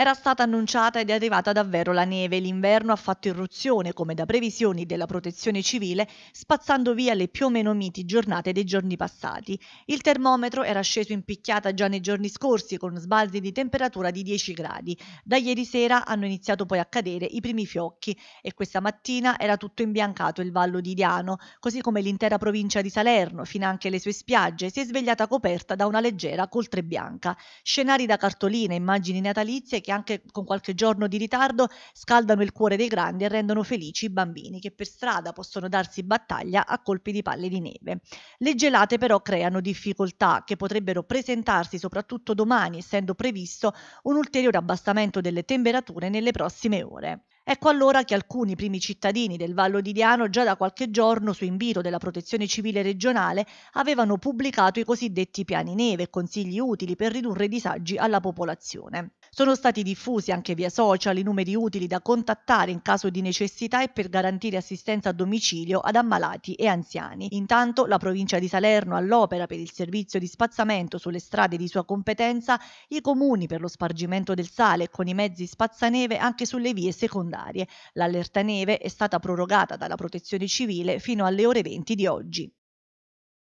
Era stata annunciata ed è arrivata davvero la neve. L'inverno ha fatto irruzione, come da previsioni della protezione civile, spazzando via le più o meno miti giornate dei giorni passati. Il termometro era sceso in picchiata già nei giorni scorsi, con sbalzi di temperatura di 10 gradi. Da ieri sera hanno iniziato poi a cadere i primi fiocchi e questa mattina era tutto imbiancato il vallo di Diano, così come l'intera provincia di Salerno, fino anche le sue spiagge, si è svegliata coperta da una leggera coltre bianca. Scenari da cartolina, immagini natalizie che che anche con qualche giorno di ritardo scaldano il cuore dei grandi e rendono felici i bambini che per strada possono darsi battaglia a colpi di palle di neve. Le gelate però creano difficoltà che potrebbero presentarsi soprattutto domani essendo previsto un ulteriore abbassamento delle temperature nelle prossime ore. Ecco allora che alcuni primi cittadini del Vallo di Diano già da qualche giorno, su invito della Protezione Civile regionale, avevano pubblicato i cosiddetti piani neve consigli utili per ridurre i disagi alla popolazione. Sono stati diffusi anche via social i numeri utili da contattare in caso di necessità e per garantire assistenza a domicilio ad ammalati e anziani. Intanto la provincia di Salerno all'opera per il servizio di spazzamento sulle strade di sua competenza, i comuni per lo spargimento del sale e con i mezzi spazzaneve anche sulle vie secondarie secondarie. L'allerta neve è stata prorogata dalla Protezione Civile fino alle ore 20 di oggi.